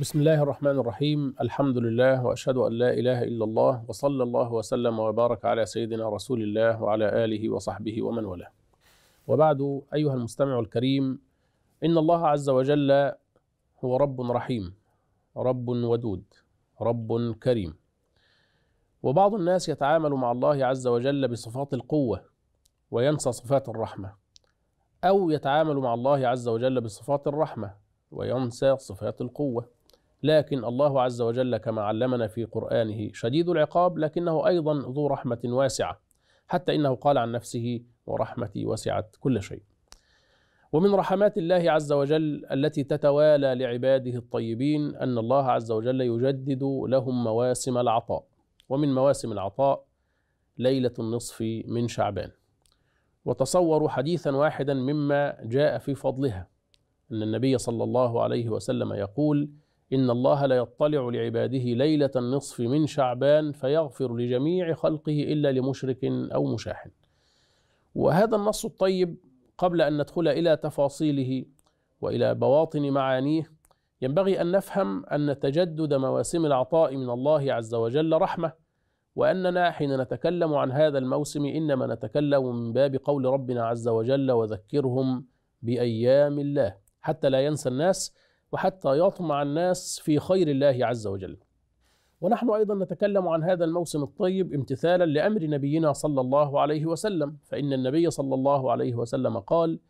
بسم الله الرحمن الرحيم الحمد لله واشهد ان لا اله الا الله وصلى الله وسلم وبارك على سيدنا رسول الله وعلى اله وصحبه ومن والاه وبعد ايها المستمع الكريم ان الله عز وجل هو رب رحيم رب ودود رب كريم وبعض الناس يتعامل مع الله عز وجل بصفات القوه وينسى صفات الرحمه او يتعامل مع الله عز وجل بصفات الرحمه وينسى صفات القوه لكن الله عز وجل كما علمنا في قرآنه شديد العقاب لكنه أيضا ذو رحمة واسعة حتى إنه قال عن نفسه ورحمتي وسعت كل شيء ومن رحمات الله عز وجل التي تتوالى لعباده الطيبين أن الله عز وجل يجدد لهم مواسم العطاء ومن مواسم العطاء ليلة النصف من شعبان وتصوروا حديثا واحدا مما جاء في فضلها أن النبي صلى الله عليه وسلم يقول: إن الله لا يطلع لعباده ليلة النصف من شعبان فيغفر لجميع خلقه إلا لمشرك أو مشاحن وهذا النص الطيب قبل أن ندخل إلى تفاصيله وإلى بواطن معانيه ينبغي أن نفهم أن تجدد مواسم العطاء من الله عز وجل رحمة وأننا حين نتكلم عن هذا الموسم إنما نتكلم من باب قول ربنا عز وجل وذكرهم بأيام الله حتى لا ينسى الناس وحتى يطمع الناس في خير الله عز وجل ونحن أيضا نتكلم عن هذا الموسم الطيب امتثالا لأمر نبينا صلى الله عليه وسلم فإن النبي صلى الله عليه وسلم قال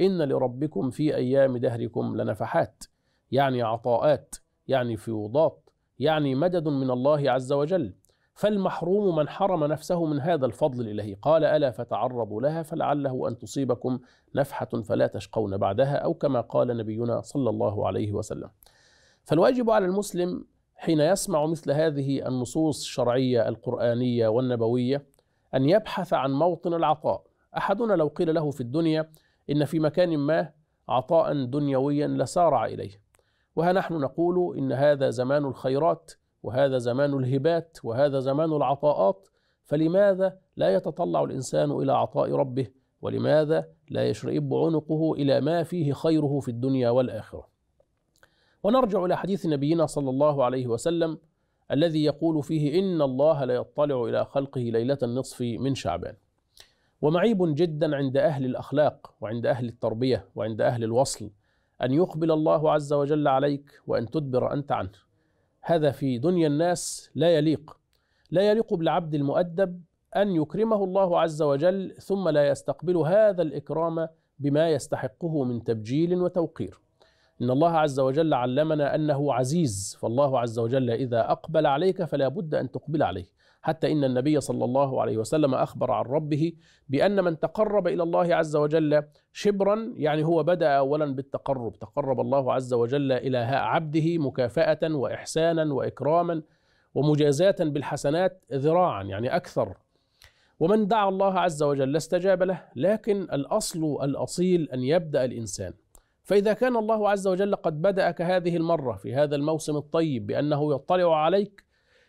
إن لربكم في أيام دهركم لنفحات يعني عطاءات يعني فيوضات يعني مدد من الله عز وجل فالمحروم من حرم نفسه من هذا الفضل الالهي قال الا فتعرضوا لها فلعله ان تصيبكم نفحه فلا تشقون بعدها او كما قال نبينا صلى الله عليه وسلم فالواجب على المسلم حين يسمع مثل هذه النصوص الشرعيه القرانيه والنبويه ان يبحث عن موطن العطاء احدنا لو قيل له في الدنيا ان في مكان ما عطاء دنيويا لسارع اليه وها نحن نقول ان هذا زمان الخيرات وهذا زمان الهبات وهذا زمان العطاءات فلماذا لا يتطلع الانسان الى عطاء ربه ولماذا لا يشرئب عنقه الى ما فيه خيره في الدنيا والاخره ونرجع الى حديث نبينا صلى الله عليه وسلم الذي يقول فيه ان الله لا يطلع الى خلقه ليله النصف من شعبان ومعيب جدا عند اهل الاخلاق وعند اهل التربيه وعند اهل الوصل ان يقبل الله عز وجل عليك وان تدبر انت عنه هذا في دنيا الناس لا يليق لا يليق بالعبد المؤدب ان يكرمه الله عز وجل ثم لا يستقبل هذا الاكرام بما يستحقه من تبجيل وتوقير إن الله عز وجل علمنا أنه عزيز فالله عز وجل إذا أقبل عليك فلا بد أن تقبل عليه حتى إن النبي صلى الله عليه وسلم أخبر عن ربه بأن من تقرب إلى الله عز وجل شبرا يعني هو بدأ أولا بالتقرب تقرب الله عز وجل إلى عبده مكافأة وإحسانا وإكراما ومجازاة بالحسنات ذراعا يعني أكثر ومن دعا الله عز وجل استجاب له لكن الأصل الأصيل أن يبدأ الإنسان فإذا كان الله عز وجل قد بدأك هذه المرة في هذا الموسم الطيب بأنه يطلع عليك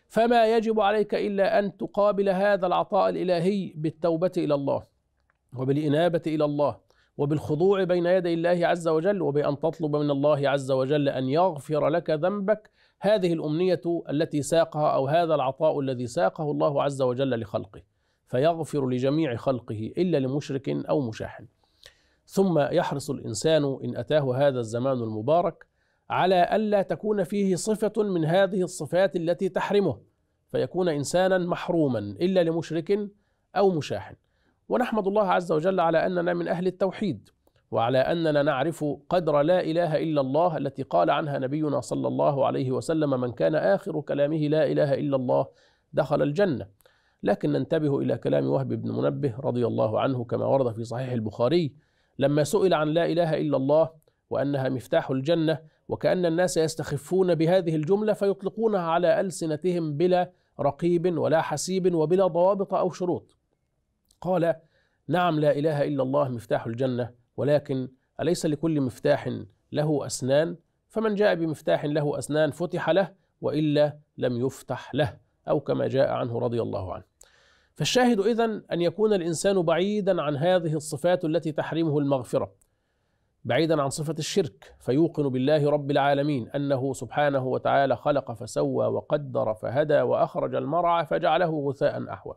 فما يجب عليك إلا أن تقابل هذا العطاء الإلهي بالتوبة إلى الله وبالإنابة إلى الله وبالخضوع بين يدي الله عز وجل وبأن تطلب من الله عز وجل أن يغفر لك ذنبك هذه الأمنية التي ساقها أو هذا العطاء الذي ساقه الله عز وجل لخلقه فيغفر لجميع خلقه إلا لمشرك أو مشاحن ثم يحرص الانسان ان اتاه هذا الزمان المبارك على الا تكون فيه صفه من هذه الصفات التي تحرمه فيكون انسانا محروما الا لمشرك او مشاحن ونحمد الله عز وجل على اننا من اهل التوحيد وعلى اننا نعرف قدر لا اله الا الله التي قال عنها نبينا صلى الله عليه وسلم من كان اخر كلامه لا اله الا الله دخل الجنه لكن ننتبه الى كلام وهب بن منبه رضي الله عنه كما ورد في صحيح البخاري لما سئل عن لا اله الا الله وانها مفتاح الجنه وكان الناس يستخفون بهذه الجمله فيطلقونها على السنتهم بلا رقيب ولا حسيب وبلا ضوابط او شروط قال نعم لا اله الا الله مفتاح الجنه ولكن اليس لكل مفتاح له اسنان فمن جاء بمفتاح له اسنان فتح له والا لم يفتح له او كما جاء عنه رضي الله عنه فالشاهد إذن أن يكون الإنسان بعيدا عن هذه الصفات التي تحرمه المغفرة بعيدا عن صفة الشرك فيوقن بالله رب العالمين أنه سبحانه وتعالى خلق فسوى وقدر فهدى وأخرج المرعى فجعله غثاء أحوى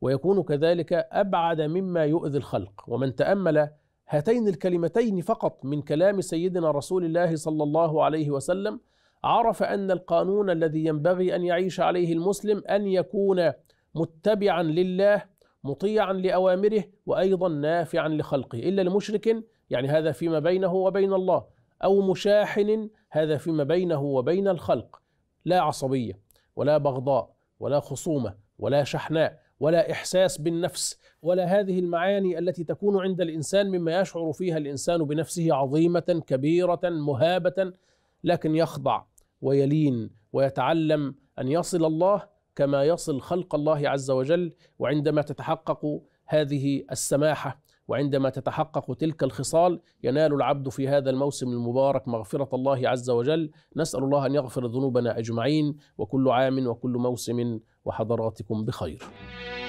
ويكون كذلك أبعد مما يؤذي الخلق ومن تأمل هاتين الكلمتين فقط من كلام سيدنا رسول الله صلى الله عليه وسلم عرف أن القانون الذي ينبغي أن يعيش عليه المسلم أن يكون متبعا لله مطيعا لأوامره وأيضا نافعا لخلقه إلا لمشرك يعني هذا فيما بينه وبين الله أو مشاحن هذا فيما بينه وبين الخلق لا عصبية ولا بغضاء ولا خصومة ولا شحناء ولا إحساس بالنفس ولا هذه المعاني التي تكون عند الإنسان مما يشعر فيها الإنسان بنفسه عظيمة كبيرة مهابة لكن يخضع ويلين ويتعلم أن يصل الله كما يصل خلق الله عز وجل وعندما تتحقق هذه السماحه وعندما تتحقق تلك الخصال ينال العبد في هذا الموسم المبارك مغفرة الله عز وجل نسأل الله أن يغفر ذنوبنا أجمعين وكل عام وكل موسم وحضراتكم بخير